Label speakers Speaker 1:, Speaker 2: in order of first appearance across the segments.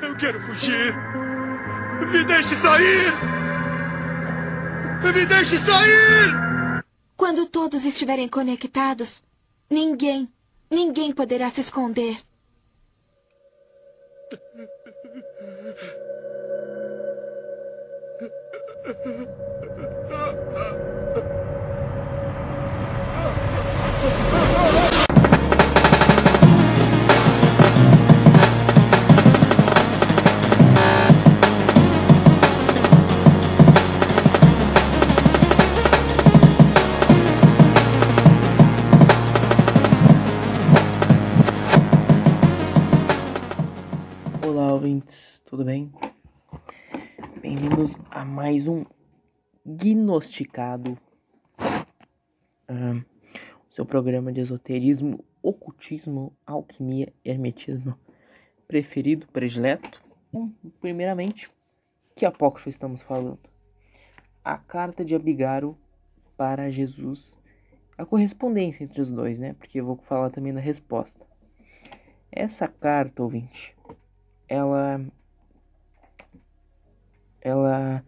Speaker 1: Eu quero fugir. Me deixe sair! Me deixe sair! Quando todos estiverem conectados, ninguém, ninguém poderá se esconder. Ah! tudo bem? Bem-vindos a mais um Gnosticado, um, seu programa de esoterismo, ocultismo, alquimia e hermetismo preferido, predileto. Primeiramente, que apócrifo estamos falando? A carta de Abigaro para Jesus, a correspondência entre os dois, né? Porque eu vou falar também da resposta. Essa carta, ouvinte, ela ela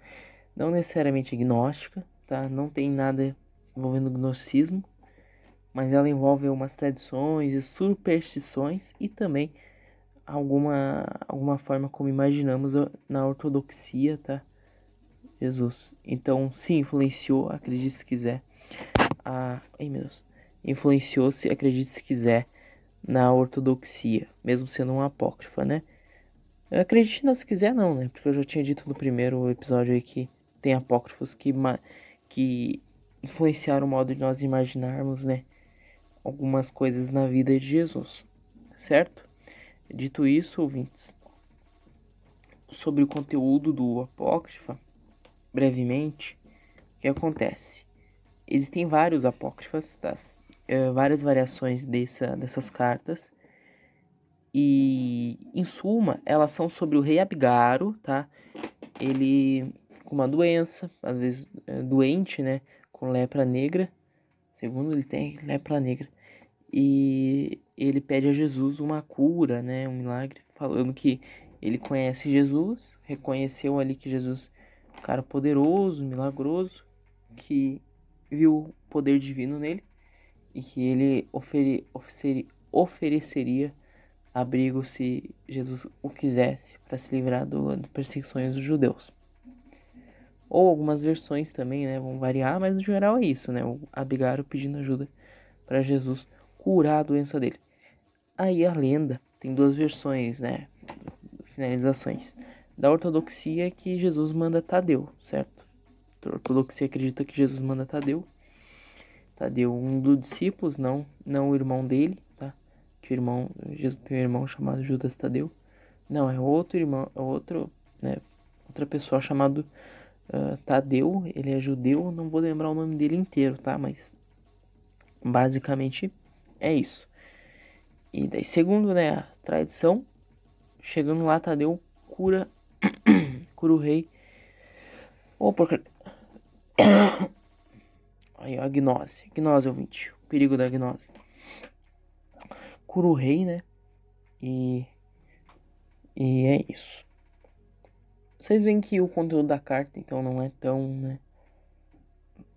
Speaker 1: não necessariamente é gnóstica, tá? Não tem nada envolvendo gnosticismo, mas ela envolve algumas tradições e superstições e também alguma alguma forma como imaginamos na ortodoxia, tá? Jesus. Então, sim, influenciou, acredite se quiser. A, ai meu Deus. Influenciou, se acredite se quiser, na ortodoxia, mesmo sendo uma apócrifa, né? Acredite não se quiser não, né? Porque eu já tinha dito no primeiro episódio aí que tem apócrifos que, que influenciaram o modo de nós imaginarmos, né? Algumas coisas na vida de Jesus, certo? Dito isso, ouvintes, sobre o conteúdo do apócrifa, brevemente, o que acontece? Existem vários apócrifas, tá? várias variações dessa, dessas cartas e, em suma, elas são sobre o rei Abgaro, tá? Ele com uma doença, às vezes é doente, né? Com lepra negra. Segundo ele tem lepra negra. E ele pede a Jesus uma cura, né? Um milagre, falando que ele conhece Jesus, reconheceu ali que Jesus um cara poderoso, milagroso, que viu o poder divino nele e que ele ofere, ofere, ofereceria abrigo se Jesus o quisesse, para se livrar do, das perseguições dos judeus. Ou algumas versões também né, vão variar, mas no geral é isso, né? O Abigail pedindo ajuda para Jesus curar a doença dele. Aí a lenda tem duas versões, né? Finalizações. Da ortodoxia que Jesus manda Tadeu, certo? A ortodoxia acredita que Jesus manda Tadeu. Tadeu, um dos discípulos, não, não o irmão dele teu irmão, um irmão chamado Judas Tadeu. Não, é outro irmão, é outro, né, outra pessoa chamado uh, Tadeu, ele é judeu, não vou lembrar o nome dele inteiro, tá? Mas basicamente é isso. E daí, segundo né, a tradição, chegando lá, Tadeu cura, cura o rei. ou oh, Aí, a gnose, gnose ouvinte, o perigo da gnose o Rei, né? E, e é isso. Vocês veem que o conteúdo da carta, então, não é tão, né?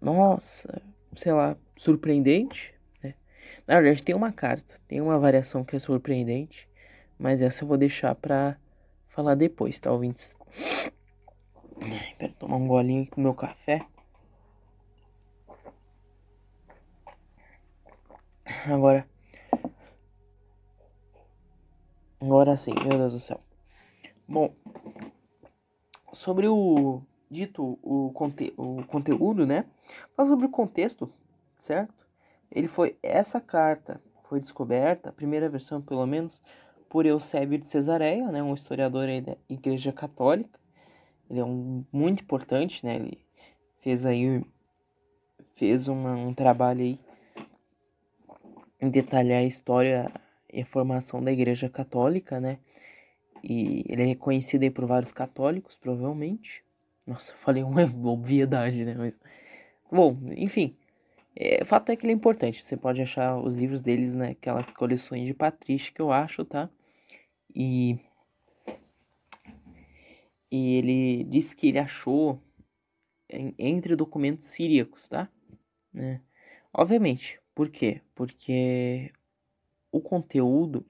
Speaker 1: Nossa, sei lá, surpreendente, né? Na verdade, tem uma carta, tem uma variação que é surpreendente, mas essa eu vou deixar pra falar depois, tá, ouvintes? Espera tomar um golinho aqui com meu café. Agora, Agora sim, meu Deus do céu. Bom, sobre o dito o, conte, o conteúdo, né? Mas sobre o contexto, certo? Ele foi essa carta foi descoberta, a primeira versão pelo menos, por Eusébio de Cesareia, né? Um historiador aí da Igreja Católica. Ele é um muito importante, né? Ele fez aí fez uma, um trabalho aí em detalhar a história reformação formação da Igreja Católica, né? E ele é reconhecido aí por vários católicos, provavelmente. Nossa, eu falei uma obviedade, né? Mas, bom, enfim. É, fato é que ele é importante. Você pode achar os livros deles naquelas né, coleções de Patrícia que eu acho, tá? E. E ele disse que ele achou entre documentos síriacos, tá? Né? Obviamente. Por quê? Porque o conteúdo.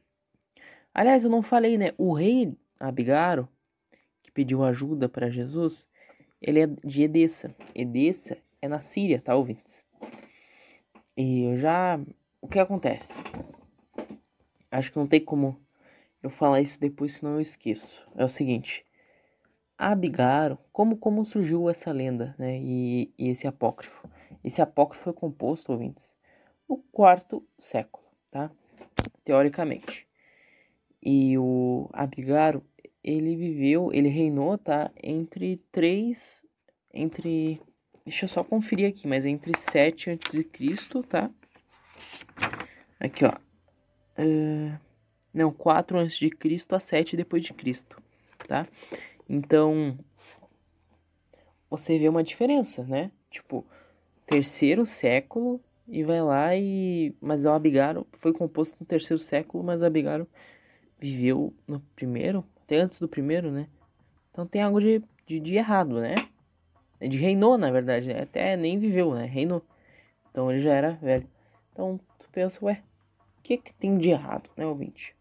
Speaker 1: Aliás, eu não falei, né? O rei Abigaro, que pediu ajuda para Jesus, ele é de Edessa. Edessa é na Síria, tá, ouvintes? E eu já. O que acontece? Acho que não tem como eu falar isso depois, senão eu esqueço. É o seguinte. Abigaro, como, como surgiu essa lenda, né? E, e esse apócrifo. Esse apócrifo foi composto, ouvintes, no quarto século, tá? teoricamente. E o Abigaro, ele viveu, ele reinou, tá? Entre 3, entre, deixa eu só conferir aqui, mas entre 7 a.C., tá? Aqui, ó. Uh, não, 4 a.C. a 7 depois de Cristo, tá? Então, você vê uma diferença, né? Tipo, terceiro século e vai lá e. Mas o Abigaro foi composto no terceiro século, mas Abigaro viveu no primeiro, até antes do primeiro, né? Então tem algo de, de, de errado, né? De reinou, na verdade, né? Até nem viveu, né? Reinou. Então ele já era velho. Então tu pensa, ué, o que, que tem de errado, né, ouvinte?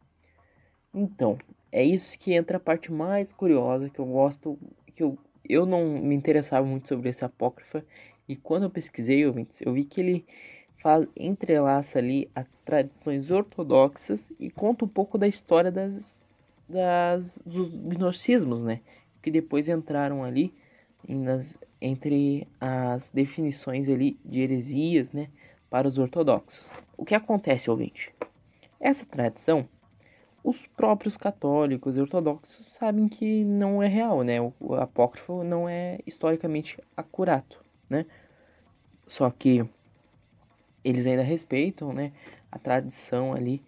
Speaker 1: Então, é isso que entra a parte mais curiosa que eu gosto, que eu, eu não me interessava muito sobre esse apócrifa. E quando eu pesquisei, ouvintes, eu vi que ele faz, entrelaça ali as tradições ortodoxas e conta um pouco da história das, das dos gnosticismos, né? Que depois entraram ali nas, entre as definições ali de heresias, né? Para os ortodoxos. O que acontece, ouvinte? Essa tradição, os próprios católicos e ortodoxos sabem que não é real, né? O, o apócrifo não é historicamente acurato, né? Só que eles ainda respeitam, né, a tradição ali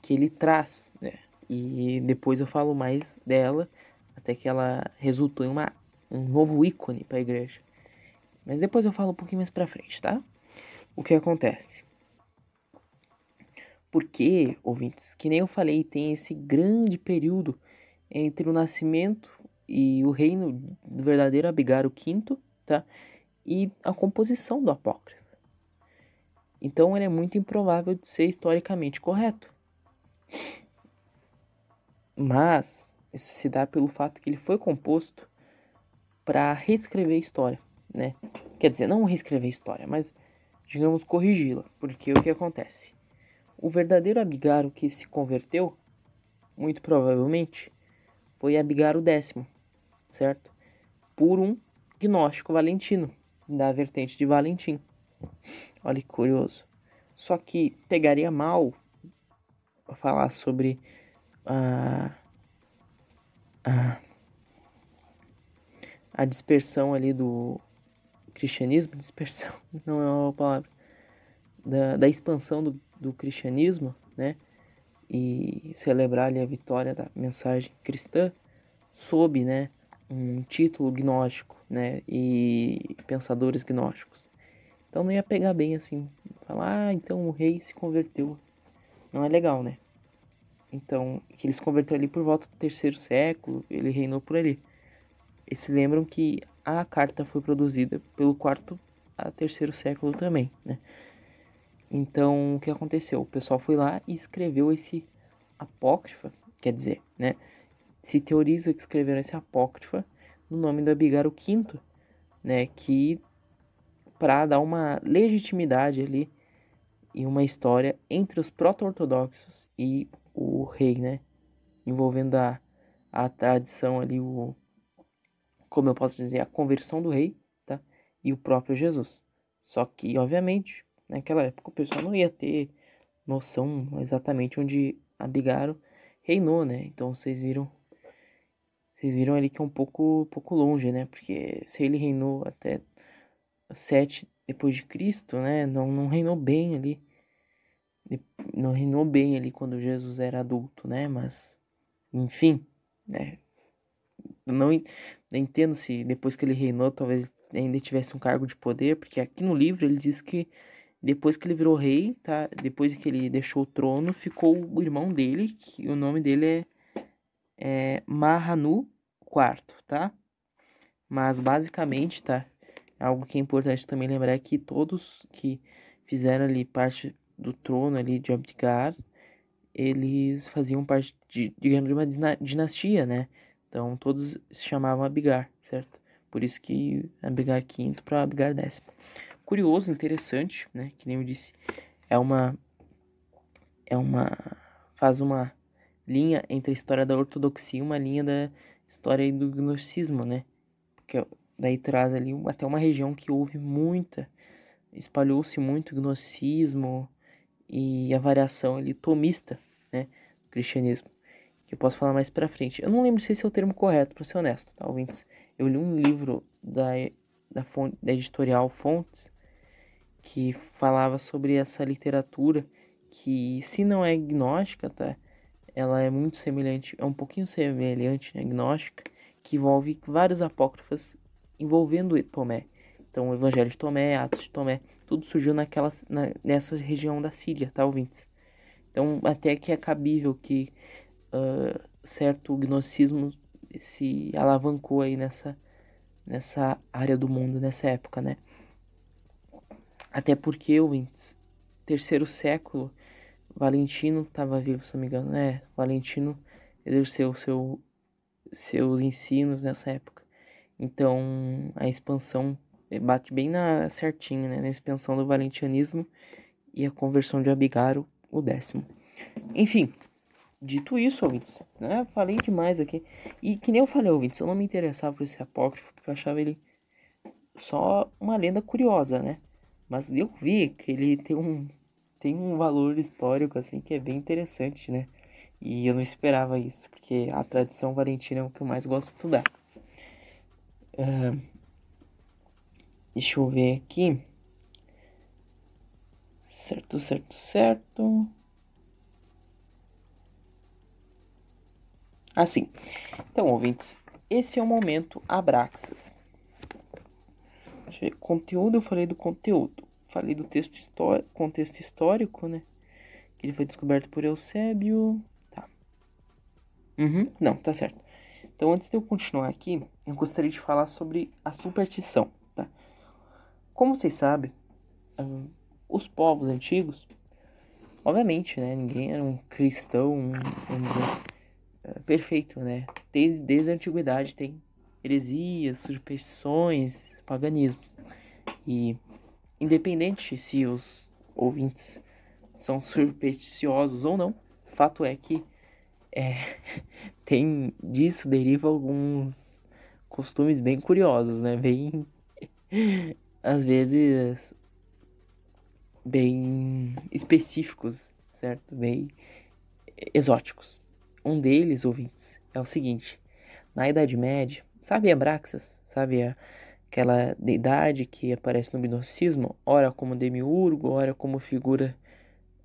Speaker 1: que ele traz, né? E depois eu falo mais dela, até que ela resultou em uma, um novo ícone para a igreja. Mas depois eu falo um pouquinho mais para frente, tá? O que acontece? Porque, ouvintes, que nem eu falei, tem esse grande período entre o nascimento e o reino do verdadeiro Abigail V, tá? E a composição do apócrifo. Então ele é muito improvável de ser historicamente correto. Mas isso se dá pelo fato que ele foi composto para reescrever a história, né? Quer dizer, não reescrever a história, mas digamos corrigi-la, porque o que acontece? O verdadeiro Abigaro que se converteu, muito provavelmente, foi Abigaro X, certo? Por um gnóstico valentino, da vertente de Valentim. Olha que curioso. Só que pegaria mal falar sobre a, a, a dispersão ali do cristianismo. Dispersão não é uma palavra. Da, da expansão do, do cristianismo, né? E celebrar ali a vitória da mensagem cristã sob, né? um título gnóstico, né, e pensadores gnósticos. Então não ia pegar bem assim. Falar, ah, então o rei se converteu. Não é legal, né? Então, que ele se converteu ali por volta do terceiro século, ele reinou por ali. E se lembram que a carta foi produzida pelo quarto a terceiro século também, né? Então, o que aconteceu? O pessoal foi lá e escreveu esse apócrifa, quer dizer, né? Se teoriza que escreveram esse apócrifa no nome do Abigaro V, né? Que para dar uma legitimidade ali e uma história entre os proto-ortodoxos e o rei, né? Envolvendo a, a tradição ali, o, como eu posso dizer, a conversão do rei tá? e o próprio Jesus. Só que, obviamente, naquela época o pessoal não ia ter noção exatamente onde Abigail reinou, né? Então vocês viram vocês viram ali que é um pouco, pouco longe, né? Porque se ele reinou até 7 depois de Cristo, né? Não, não reinou bem ali. Não reinou bem ali quando Jesus era adulto, né? Mas, enfim, né? Não entendo se depois que ele reinou, talvez ainda tivesse um cargo de poder, porque aqui no livro ele diz que depois que ele virou rei, tá? Depois que ele deixou o trono, ficou o irmão dele, que o nome dele é, é Mahanu IV, tá? Mas basicamente, tá? Algo que é importante também lembrar é que todos que fizeram ali parte do trono ali de Abigar eles faziam parte de, digamos, de uma dinastia, né? Então todos se chamavam Abigar, certo? Por isso que Abigar V para Abigar décimo Curioso, interessante, né? Que nem eu disse, é uma é uma faz uma linha entre a história da ortodoxia e uma linha da história do gnosticismo, né? Que é Daí traz ali até uma região que houve muita, espalhou-se muito gnocismo e a variação ali tomista, né, do cristianismo, que eu posso falar mais para frente. Eu não lembro se esse é o termo correto, para ser honesto, tá, ouvintes? Eu li um livro da da, fonte, da editorial Fontes que falava sobre essa literatura que se não é gnóstica, tá? Ela é muito semelhante, é um pouquinho semelhante à né, gnóstica, que envolve vários apócrifos envolvendo Tomé. Então, o Evangelho de Tomé, Atos de Tomé, tudo surgiu naquela, na, nessa região da Síria, tá, ouvintes? Então, até que é cabível que uh, certo gnosticismo se alavancou aí nessa, nessa área do mundo, nessa época, né? Até porque, ouvintes, terceiro século, Valentino estava vivo, se não me engano, né? Valentino exerceu seu, seus ensinos nessa época. Então a expansão eh, bate bem na certinho, né? Na expansão do valentianismo e a conversão de Abigaro, o décimo. Enfim, dito isso, ouvintes, né? Falei demais aqui. E que nem eu falei, ouvintes, eu não me interessava por esse apócrifo, porque eu achava ele só uma lenda curiosa, né? Mas eu vi que ele tem um, tem um valor histórico, assim, que é bem interessante, né? E eu não esperava isso, porque a tradição valentina é o que eu mais gosto de estudar. Uh, deixa eu ver aqui. Certo, certo, certo. Assim. Então, ouvintes, esse é o momento Abraxas. Deixa eu ver. Conteúdo, eu falei do conteúdo. Falei do texto histórico, contexto histórico, né? Que ele foi descoberto por Eusébio. Tá. Uhum, não, tá certo. Então, antes de eu continuar aqui, eu gostaria de falar sobre a superstição. Tá? Como vocês sabem, ah, os povos antigos, obviamente, né, ninguém era um cristão um, eh, perfeito, né? Desde, desde a antiguidade tem heresias, superstições, paganismos. E independente se os ouvintes são supersticiosos ou não, fato é que é, tem disso deriva alguns costumes bem curiosos, né? Bem. às vezes. bem específicos, certo? Bem exóticos. Um deles, ouvintes, é o seguinte: na Idade Média, sabe a Braxas? Sabe a, aquela deidade que aparece no gnosticismo, ora como demiurgo, ora como figura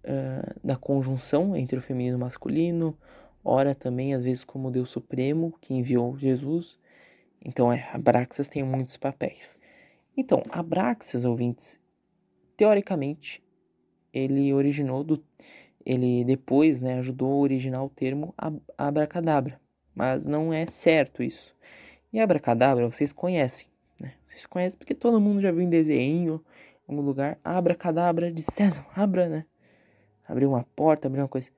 Speaker 1: uh, da conjunção entre o feminino e o masculino, ora também às vezes como Deus Supremo que enviou Jesus. Então, é, a Braxas tem muitos papéis. Então, Braxas, ouvintes, teoricamente, ele originou do ele depois, né, ajudou a originar o termo abracadabra, mas não é certo isso. E abracadabra vocês conhecem, né? Vocês conhecem porque todo mundo já viu em desenho, em algum lugar, abracadabra de César, abra, né? Abriu uma porta, abriu uma coisa.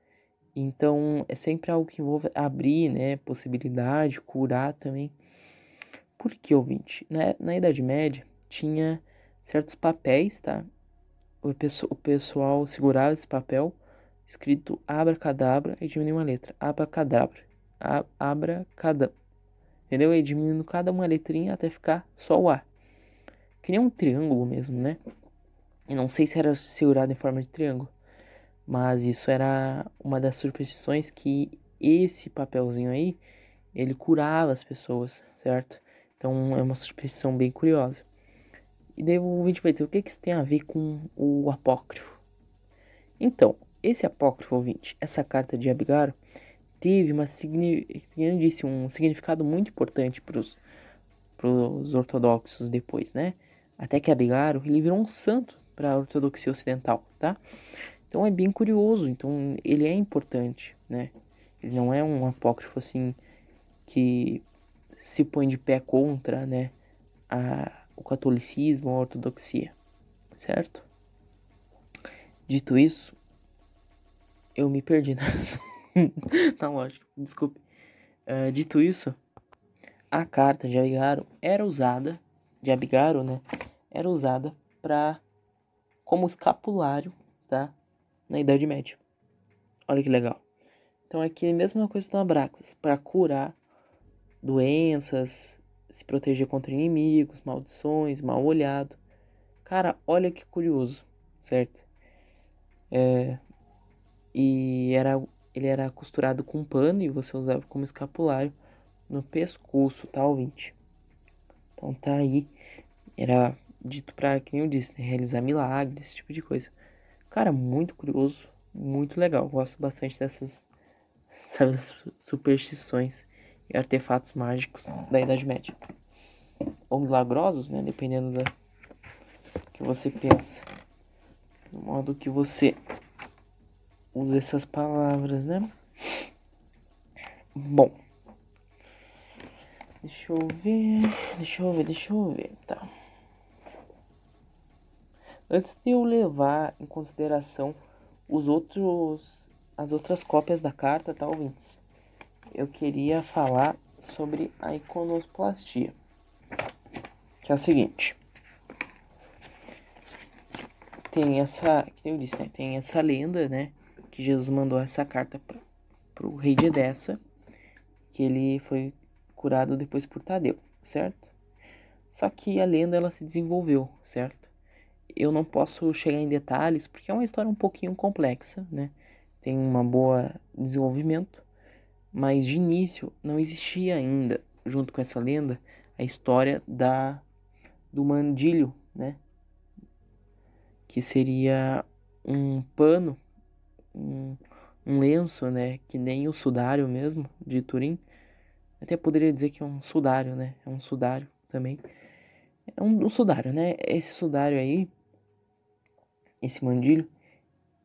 Speaker 1: Então, é sempre algo que envolve abrir, né, possibilidade, curar também. Por que ouvinte? Na, na Idade Média tinha certos papéis, tá? O, peço, o pessoal segurava esse papel escrito abracadabra e diminuiu uma letra. Abracadabra. abra abracadabra. Entendeu? E diminuindo cada uma letrinha até ficar só o A. Que nem um triângulo mesmo, né? Eu não sei se era segurado em forma de triângulo. Mas isso era uma das superstições que esse papelzinho aí, ele curava as pessoas, certo? Então é uma suspeição bem curiosa. E daí o vídeo vai ter o que, que isso tem a ver com o apócrifo. Então, esse apócrifo, ouvinte, essa carta de Abigail, teve uma disse, um significado muito importante para os ortodoxos depois, né? Até que Abigail, ele virou um santo para a ortodoxia ocidental, tá? Então é bem curioso, então ele é importante, né? Ele não é um apócrifo assim que se põe de pé contra né, a, o catolicismo, a ortodoxia, certo? Dito isso, eu me perdi na, na lógica, desculpe. Uh, dito isso, a carta de Abigaro era usada, de Abigaro, né? Era usada para como escapulário, tá? Na Idade Média. Olha que legal. Então aqui é a mesma coisa do Abraxas, para curar doenças, se proteger contra inimigos, maldições, mal olhado. Cara, olha que curioso, certo? É, e era, ele era costurado com pano e você usava como escapulário no pescoço, tá, ouvinte? Então tá aí. Era dito para, que nem eu disse, né, realizar milagres, esse tipo de coisa. Cara, muito curioso, muito legal. Gosto bastante dessas sabe, superstições e artefatos mágicos da Idade Média. Ou milagrosos, né? Dependendo da que você pensa. Do modo que você usa essas palavras, né? Bom. Deixa eu ver, deixa eu ver, deixa eu ver, tá. Antes de eu levar em consideração os outros as outras cópias da carta, tá, ouvintes? eu queria falar sobre a iconoplastia, que é o seguinte. Tem essa, que eu disse, né? Tem essa lenda, né? Que Jesus mandou essa carta para o rei de Edessa, que ele foi curado depois por Tadeu, certo? Só que a lenda ela se desenvolveu, certo? Eu não posso chegar em detalhes porque é uma história um pouquinho complexa, né? Tem uma boa desenvolvimento, mas de início não existia ainda, junto com essa lenda, a história da do mandilho, né? Que seria um pano, um, um lenço, né? Que nem o sudário mesmo de Turim. Até poderia dizer que é um sudário, né? É um sudário também. É um, um sudário, né? Esse sudário aí, esse mandilho,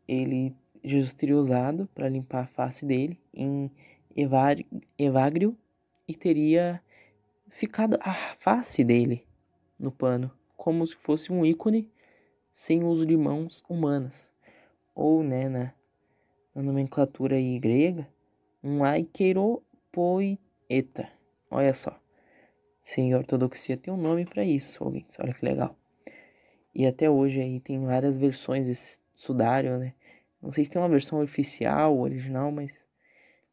Speaker 1: ele Jesus teria usado para limpar a face dele em Evagrio e teria ficado a face dele no pano, como se fosse um ícone sem uso de mãos humanas, ou né, na, na nomenclatura aí grega, um aikeropoieta. Olha só. Sim, a ortodoxia tem um nome para isso, ouvintes. Olha que legal. E até hoje aí tem várias versões desse sudário, né? Não sei se tem uma versão oficial, original, mas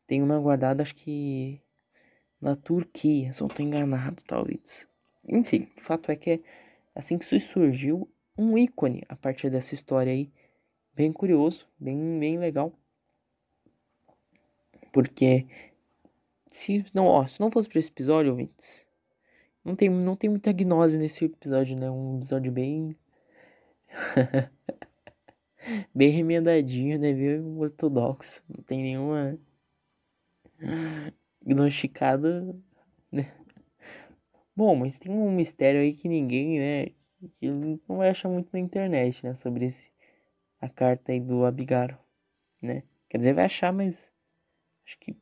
Speaker 1: tem uma guardada, acho que na Turquia, se eu não enganado, talvez. Enfim, o fato é que é assim que surgiu um ícone a partir dessa história aí. Bem curioso, bem, bem legal. Porque se não, ó, se não fosse para esse episódio, ouvintes, não tem, não tem muita gnose nesse episódio, né? Um episódio bem. bem remendadinho, né? Bem ortodoxo. Não tem nenhuma diagnosticado, né? Bom, mas tem um mistério aí que ninguém, né, que não vai achar muito na internet, né, sobre esse a carta aí do Abigaro, né? Quer dizer, vai achar, mas acho que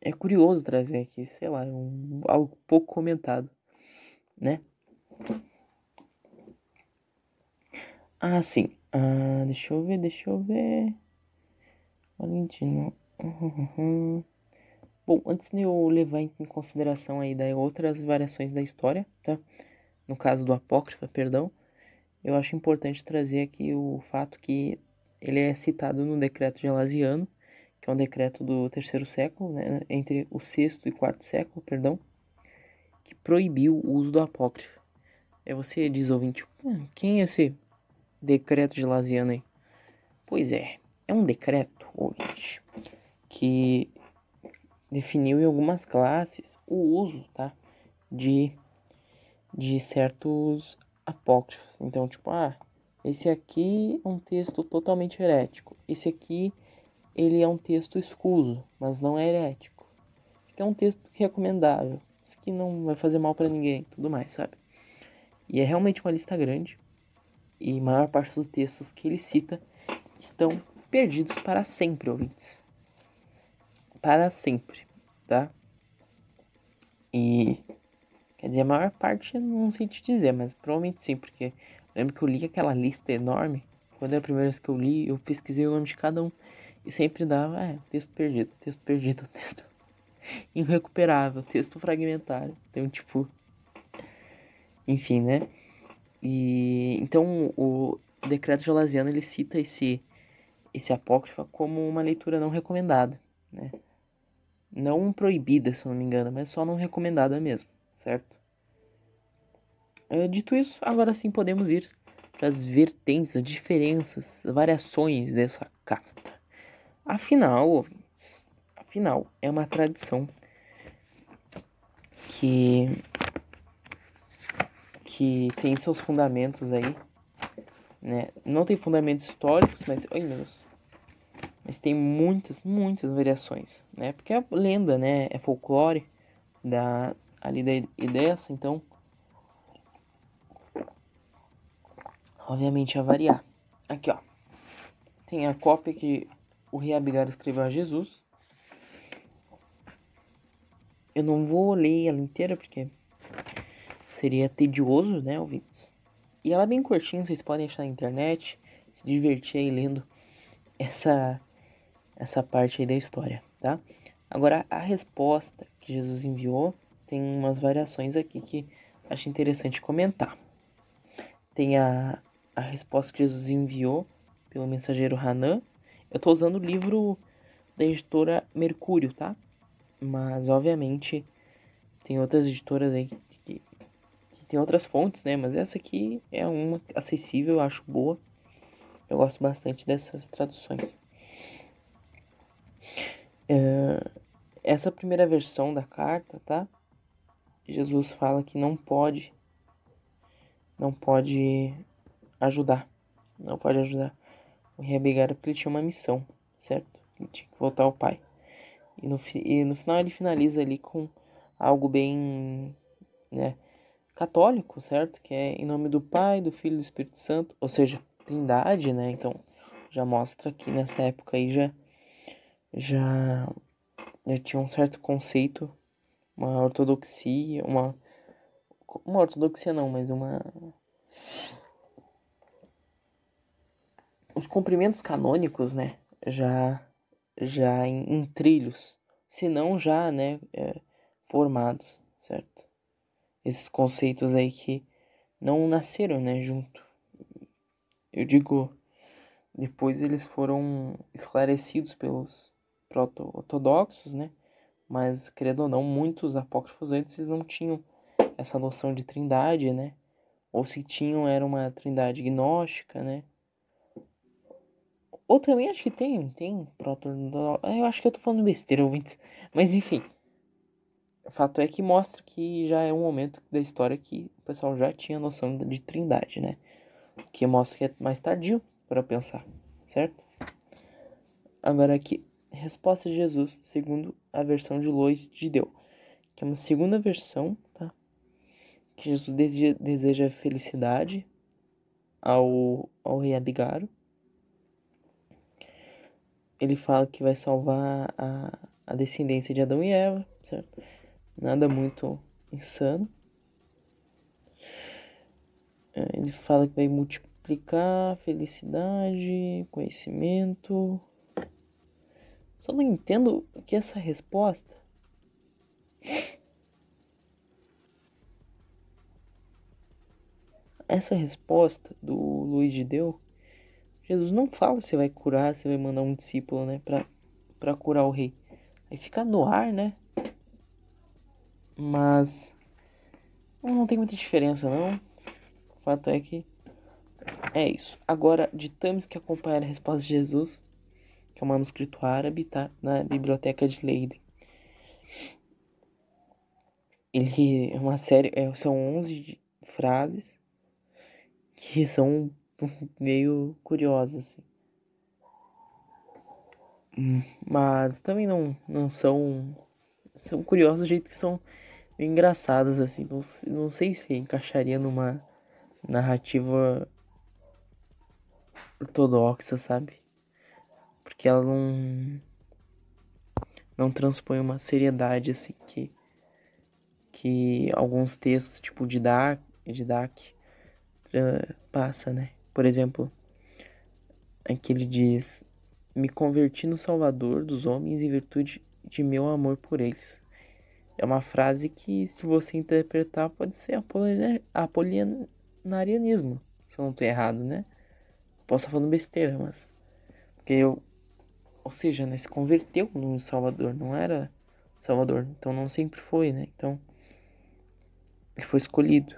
Speaker 1: é curioso trazer aqui, sei lá, um, algo pouco comentado, né? Ah, sim. Ah, deixa eu ver, deixa eu ver. Valentino. Uhum. Bom, antes de eu levar em consideração aí daí outras variações da história, tá? No caso do apócrifa, perdão, eu acho importante trazer aqui o fato que ele é citado no decreto de Laziano, que é um decreto do terceiro século, né, entre o sexto e quarto século, perdão, que proibiu o uso do apócrifo. É você diz, ouvinte, ah, quem é esse decreto Laziano aí? Pois é, é um decreto, ouvinte, que definiu em algumas classes o uso, tá? De, de certos apócrifos. Então, tipo, ah, esse aqui é um texto totalmente herético. Esse aqui, ele é um texto escuso, mas não é herético. Esse aqui é um texto recomendável. Esse aqui não vai fazer mal para ninguém, tudo mais, sabe? E é realmente uma lista grande. E a maior parte dos textos que ele cita estão perdidos para sempre, ouvintes para sempre, tá? E quer dizer, a maior parte eu não sei te dizer, mas provavelmente sim, porque lembro que eu li aquela lista enorme. Quando é a primeira vez que eu li, eu pesquisei o nome de cada um e sempre dava, é, texto perdido, texto perdido, texto irrecuperável, texto fragmentário. Então, tipo, enfim, né? E então o decreto de Olaziano ele cita esse esse apócrifo como uma leitura não recomendada, né? Não proibida, se não me engano, mas só não recomendada mesmo, certo? Eh, dito isso, agora sim podemos ir para as vertentes, as diferenças, variações dessa carta. Afinal, afinal, é uma tradição que que tem seus fundamentos aí, né? Não tem fundamentos históricos, mas, Oi, meu Deus, mas tem muitas, muitas variações, né? Porque é lenda, né? É folclore da ali da e dessa, então obviamente a variar. Aqui, ó. Tem a cópia que o rei Abigail escreveu a Jesus. Eu não vou ler ela inteira porque seria tedioso, né, ouvintes? E ela é bem curtinha, vocês podem achar na internet, se divertir aí lendo essa essa parte aí da história, tá? Agora, a resposta que Jesus enviou tem umas variações aqui que acho interessante comentar. Tem a, a resposta que Jesus enviou pelo mensageiro Hanan. Eu estou usando o livro da editora Mercúrio, tá? Mas, obviamente, tem outras editoras aí que, que, que tem outras fontes, né? Mas essa aqui é uma acessível, eu acho boa. Eu gosto bastante dessas traduções. É, essa primeira versão da carta, tá? Jesus fala que não pode, não pode ajudar, não pode ajudar o rei porque ele tinha uma missão, certo? Ele tinha que voltar ao pai. E no, e no final ele finaliza ali com algo bem, né, católico, certo? Que é em nome do Pai, do Filho e do Espírito Santo, ou seja, Trindade, né? Então já mostra que nessa época aí já já, já tinha um certo conceito, uma ortodoxia, uma. Uma ortodoxia não, mas uma. Os cumprimentos canônicos, né? Já, já em, em trilhos, se não já, né? É, formados, certo? Esses conceitos aí que não nasceram, né? Junto. Eu digo, depois eles foram esclarecidos pelos proto-ortodoxos, né? Mas, querendo ou não, muitos apócrifos antes eles não tinham essa noção de trindade, né? Ou se tinham, era uma trindade gnóstica, né? Ou também acho que tem, tem proto Eu acho que eu tô falando besteira, ouvintes. Mas, enfim. O fato é que mostra que já é um momento da história que o pessoal já tinha noção de trindade, né? Que mostra que é mais tardio para pensar, certo? Agora aqui, Resposta de Jesus, segundo a versão de Lois de Deus, que é uma segunda versão, tá? Que Jesus deseja felicidade ao, ao rei Abigaro. Ele fala que vai salvar a, a descendência de Adão e Eva, certo? Nada muito insano. É, ele fala que vai multiplicar felicidade, conhecimento, eu não entendo que essa resposta. Essa resposta do Luiz de Deus, Jesus não fala se vai curar, se vai mandar um discípulo, né, pra, pra curar o rei. Aí fica no ar, né? Mas não tem muita diferença, não. O fato é que é isso. Agora, ditamos que acompanhar a resposta de Jesus que é um manuscrito árabe, tá? Na biblioteca de Leiden. Ele é uma série, é, são 11 frases que são meio curiosas, assim. Mas também não, não são. São curiosas do jeito que são engraçadas, assim. Não, não sei se encaixaria numa narrativa ortodoxa, sabe? que ela não não transpõe uma seriedade assim que que alguns textos tipo de Dac, de Dac eh, passa, né? Por exemplo, aqui ele diz: "Me converti no Salvador dos homens em virtude de meu amor por eles." É uma frase que se você interpretar pode ser apolinarianismo, se eu não estou errado, né? Posso estar falando besteira, mas porque eu ou seja, né, se converteu no Salvador, não era Salvador, então não sempre foi, né? Então ele foi escolhido.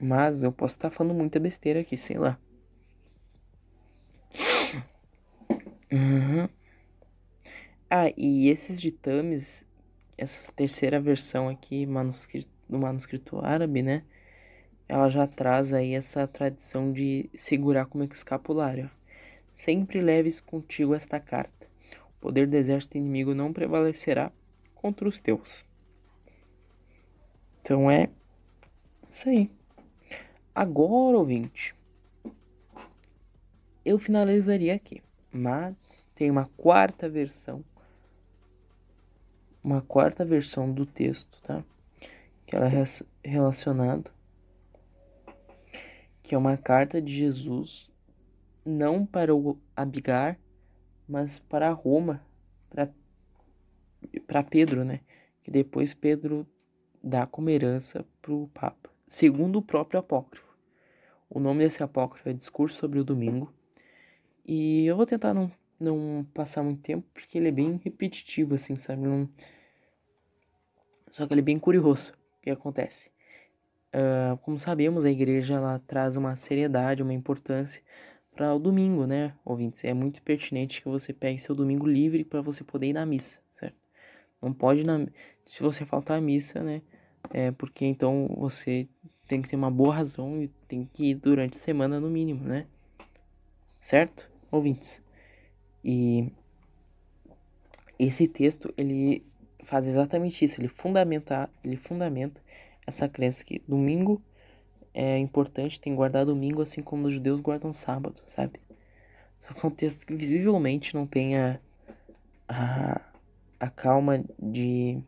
Speaker 1: Mas eu posso estar falando muita besteira aqui, sei lá. Uhum. Ah, e esses ditames, essa terceira versão aqui manuscrito, do manuscrito árabe, né? Ela já traz aí essa tradição de segurar como escapulário. Sempre leves contigo esta carta. O poder do exército inimigo não prevalecerá contra os teus. Então é isso aí. Agora, ouvinte, eu finalizaria aqui. Mas tem uma quarta versão. Uma quarta versão do texto, tá? Que ela é relacionada. Que é uma carta de Jesus não para o Abigar, mas para Roma, para Pedro, né? Que depois Pedro dá como herança para o Papa, segundo o próprio apócrifo. O nome desse apócrifo é Discurso sobre o Domingo. E eu vou tentar não, não passar muito tempo, porque ele é bem repetitivo, assim, sabe? Não... Só que ele é bem curioso o que acontece. Uh, como sabemos, a igreja ela traz uma seriedade, uma importância para o domingo, né, ouvintes? É muito pertinente que você pegue seu domingo livre para você poder ir na missa, certo? Não pode na se você faltar à missa, né? É porque então você tem que ter uma boa razão e tem que ir durante a semana no mínimo, né? Certo? Ouvintes. E esse texto ele faz exatamente isso, ele fundamenta, ele fundamenta essa crença que domingo é importante, tem que guardar domingo, assim como os judeus guardam sábado, sabe? Só que é um texto que visivelmente não tem a, a, a calma de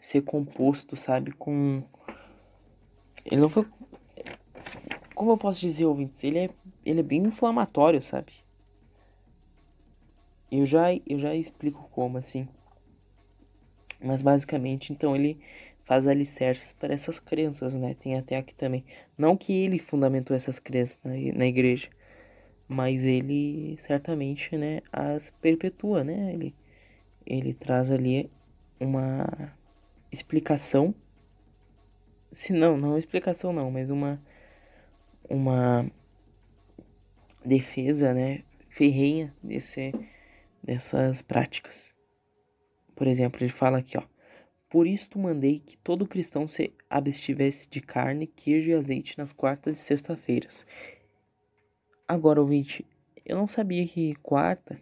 Speaker 1: ser composto, sabe? Com. Ele não foi. Como eu posso dizer, ouvintes? Ele é, ele é bem inflamatório, sabe? Eu já, eu já explico como, assim. Mas basicamente, então ele faz alicerces para essas crenças, né? Tem até aqui também. Não que ele fundamentou essas crenças na, na igreja, mas ele certamente, né, as perpetua, né? Ele, ele traz ali uma explicação, se não, não explicação não, mas uma uma defesa, né, ferrenha desse, dessas práticas. Por exemplo, ele fala aqui, ó. Por isto mandei que todo cristão se abstivesse de carne, queijo e azeite nas quartas e sexta-feiras. Agora, ouvinte, eu não sabia que quarta.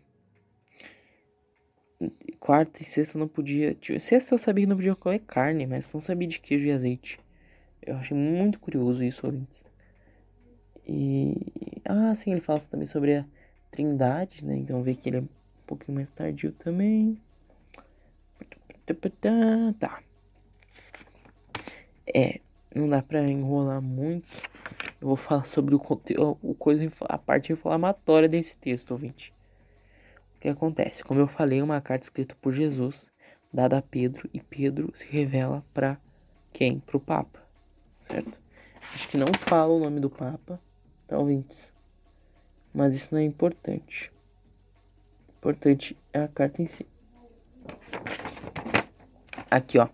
Speaker 1: Quarta e sexta não podia. Tipo, sexta eu sabia que não podia comer carne, mas não sabia de queijo e azeite. Eu achei muito curioso isso, ouvintes. E. Ah, sim, ele fala também sobre a Trindade, né? Então vê que ele é um pouquinho mais tardio também. Tá. É, não dá pra enrolar muito. Eu vou falar sobre o conteúdo, o coisa, a parte inflamatória desse texto, ouvinte. O que acontece? Como eu falei, uma carta escrita por Jesus, dada a Pedro, e Pedro se revela para quem? Para o Papa, certo? Acho que não fala o nome do Papa, tá, ouvintes? Mas isso não é importante. importante é a carta em si. Aqui, ó.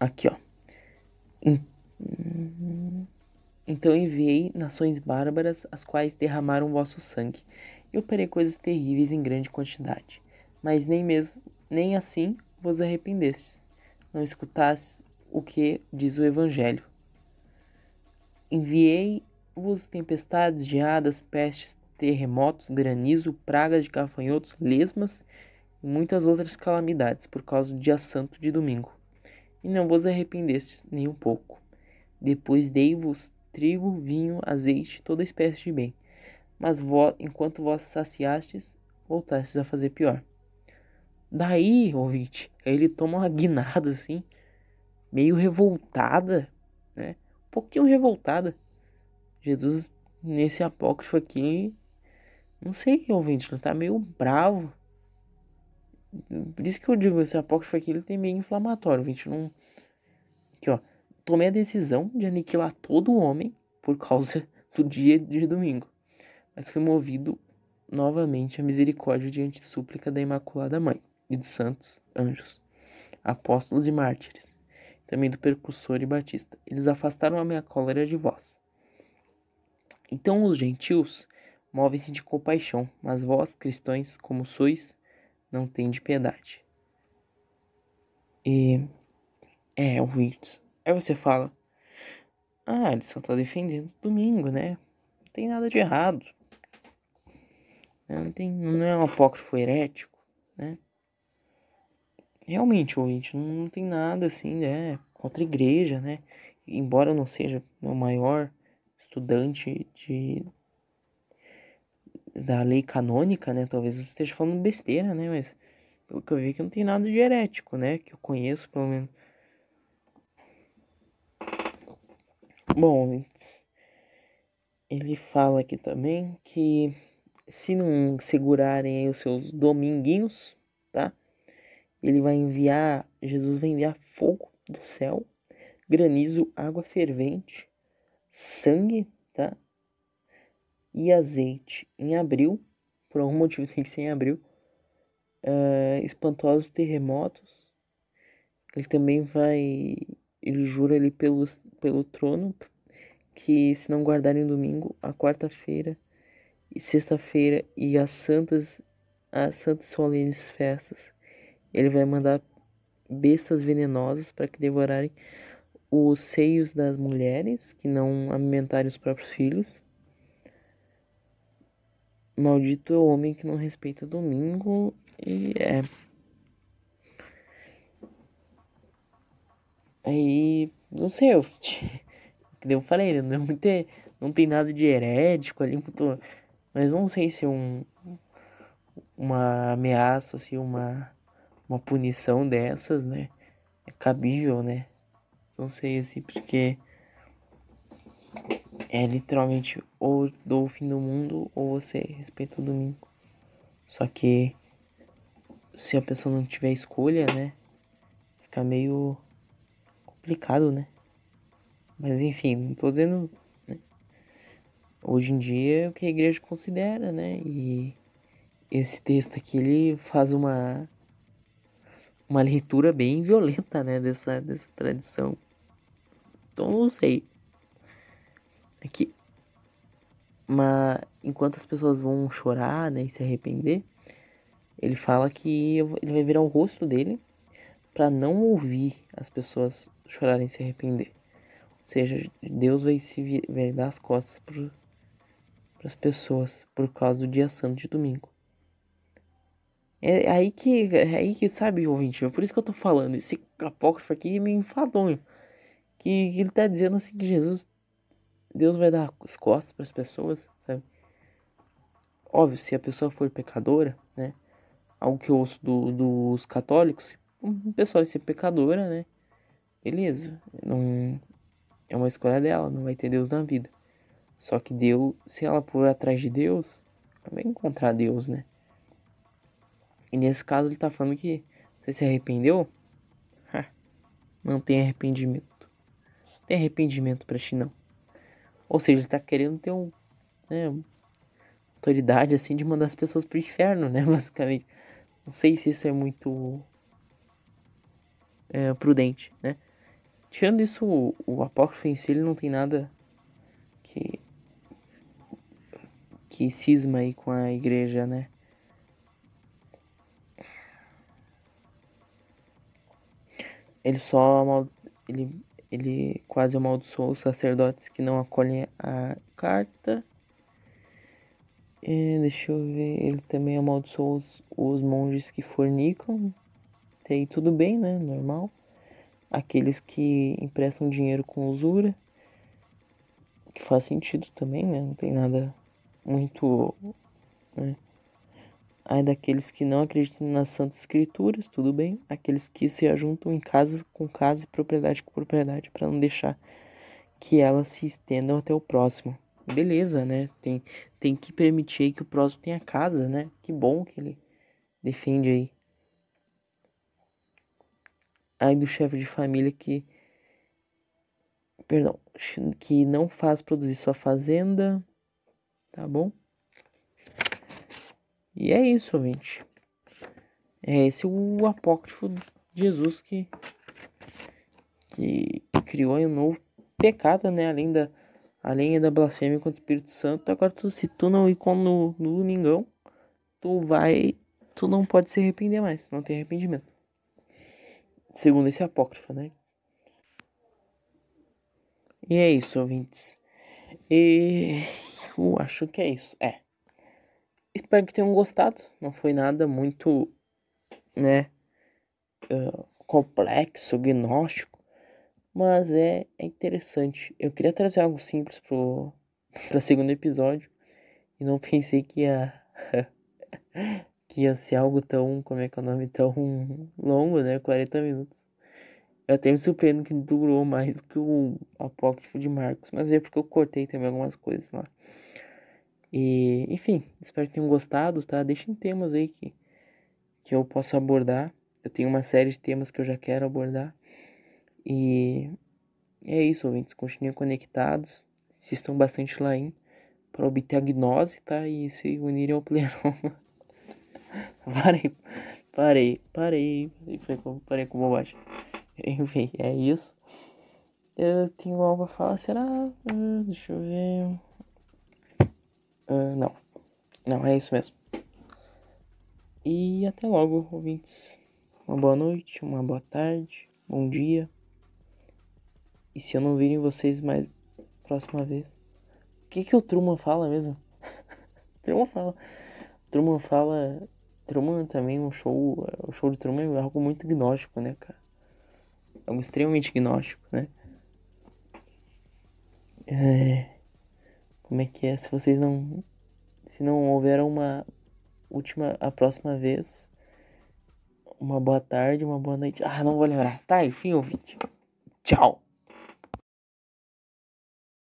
Speaker 1: Aqui, ó. Então enviei nações bárbaras, as quais derramaram vosso sangue. E operei coisas terríveis em grande quantidade. Mas nem mesmo, nem assim vos arrependestes. Não escutastes o que diz o Evangelho. Enviei-vos tempestades, geadas, pestes, terremotos, granizo, pragas de gafanhotos, lesmas muitas outras calamidades por causa do dia santo de domingo. E não vos arrependestes nem um pouco. Depois dei-vos trigo, vinho, azeite, toda espécie de bem. Mas enquanto vós saciastes, voltastes a fazer pior. Daí, ouvinte, ele toma uma guinada assim, meio revoltada, né? Um pouquinho revoltada. Jesus, nesse apócrifo aqui, não sei, ouvinte, ele tá meio bravo. Por isso que eu digo, esse apócrifo ele tem meio inflamatório. A gente não. Aqui, ó. Tomei a decisão de aniquilar todo o homem por causa do dia de domingo. Mas fui movido novamente à misericórdia diante de súplica da Imaculada Mãe e dos santos anjos, apóstolos e mártires, também do percursor e batista. Eles afastaram a minha cólera de vós. Então os gentios movem-se de compaixão, mas vós, cristãos, como sois, não tem de piedade. E. É, o Wiltz. Aí você fala. Ah, ele só tá defendendo domingo, né? Não tem nada de errado. Não, tem, não é um apócrifo herético, né? Realmente, o ouvinte, não tem nada assim, né? Contra a igreja, né? Embora eu não seja o maior estudante de da lei canônica, né? Talvez você esteja falando besteira, né? Mas pelo que eu vi é que não tem nada de herético, né? Que eu conheço, pelo menos. Bom, ele fala aqui também que se não segurarem os seus dominguinhos, tá? Ele vai enviar, Jesus vai enviar fogo do céu, granizo, água fervente, sangue, tá? e azeite em abril, por algum motivo tem que ser em abril, uh, espantosos terremotos. Ele também vai, ele jura ali pelo, pelo trono que se não guardarem domingo, a quarta-feira e sexta-feira e as santas, as santas solenes festas, ele vai mandar bestas venenosas para que devorarem os seios das mulheres que não amamentarem os próprios filhos Maldito é o homem que não respeita domingo e é. Aí, não sei, eu, que eu falei, né? não, é tem não tem nada de herético ali, muito, mas não sei se é um, uma ameaça, assim, uma, uma punição dessas, né? É cabível, né? Não sei, assim, porque é literalmente ou dou o fim do mundo ou você respeita o domingo. Só que se a pessoa não tiver escolha, né? Fica meio complicado, né? Mas enfim, não tô dizendo. Né? Hoje em dia é o que a igreja considera, né? E esse texto aqui ele faz uma uma leitura bem violenta, né, dessa, dessa tradição. Então não sei é que mas enquanto as pessoas vão chorar né, e se arrepender, ele fala que ele vai virar o rosto dele para não ouvir as pessoas chorarem e se arrepender. Ou seja, Deus vai se vir, vai dar as costas para as pessoas por causa do dia santo de domingo. É, é aí que, é aí que sabe, ouvinte, é por isso que eu tô falando. Esse apócrifo aqui é meio enfadonho. Que, que ele tá dizendo assim que Jesus Deus vai dar as costas para as pessoas, sabe? Óbvio, se a pessoa for pecadora, né? Algo que eu ouço do, dos católicos, o pessoal é ser pecadora, né? Beleza, não é uma escolha dela, não vai ter Deus na vida. Só que Deus, se ela for atrás de Deus, ela vai encontrar Deus, né? E nesse caso ele tá falando que você se arrependeu? Ha, não tem arrependimento. Não tem arrependimento pra ti não. Ou seja, ele tá querendo ter um, né, autoridade assim de mandar as pessoas pro inferno, né, basicamente. Não sei se isso é muito é, prudente, né? Tirando isso, o, o apócrifo em si ele não tem nada que que cisma aí com a igreja, né? Ele só ele ele quase amaldiçoou os sacerdotes que não acolhem a carta. E, deixa eu ver, ele também amaldiçoou os, os monges que fornicam. tem tudo bem, né? Normal. Aqueles que emprestam dinheiro com usura. Que faz sentido também, né? Não tem nada muito. Né? Aí daqueles que não acreditam nas Santas Escrituras, tudo bem. Aqueles que se ajuntam em casa com casa e propriedade com propriedade para não deixar que elas se estendam até o próximo. Beleza, né? Tem, tem que permitir que o próximo tenha casa, né? Que bom que ele defende aí. Aí do chefe de família que. Perdão, que não faz produzir sua fazenda, tá bom? E é isso, gente. É esse o apócrifo de Jesus que, que criou um novo pecado, né? Além da, além da blasfêmia contra o Espírito Santo. Agora, tu, se tu não ir com no, no domingão, tu vai. Tu não pode se arrepender mais. Não tem arrependimento. Segundo esse apócrifo, né? E é isso, ouvintes. E eu acho que é isso. É espero que tenham gostado. Não foi nada muito, né, uh, complexo, gnóstico, mas é, é, interessante. Eu queria trazer algo simples pro, pro segundo episódio e não pensei que ia, que ia ser algo tão, como é que é o nome, tão longo, né, 40 minutos. Eu até me surpreendo que durou mais do que o apócrifo de Marcos, mas é porque eu cortei também algumas coisas lá. E, enfim, espero que tenham gostado, tá? Deixem temas aí que, que eu possa abordar. Eu tenho uma série de temas que eu já quero abordar. E é isso, ouvintes. Continuem conectados. estão bastante lá em para obter a gnose, tá? E se unirem ao pleroma. parei, parei, parei. parei com parei com bobagem. Enfim, é isso. Eu tenho algo a falar, será? Ah, deixa eu ver. Ah, não. Não, é isso mesmo. E até logo, ouvintes. Uma boa noite, uma boa tarde, bom dia. E se eu não virem vocês mais próxima vez. O que, que o Truman fala mesmo? Truman fala. Truman fala. Truman também, um show. O show de Truman é algo muito gnóstico, né, cara? É algo extremamente gnóstico, né? É. Como é que é? Se vocês não. Se não houver uma última. A próxima vez. Uma boa tarde, uma boa noite. Ah, não vou lembrar. Tá, enfim, vídeo Tchau.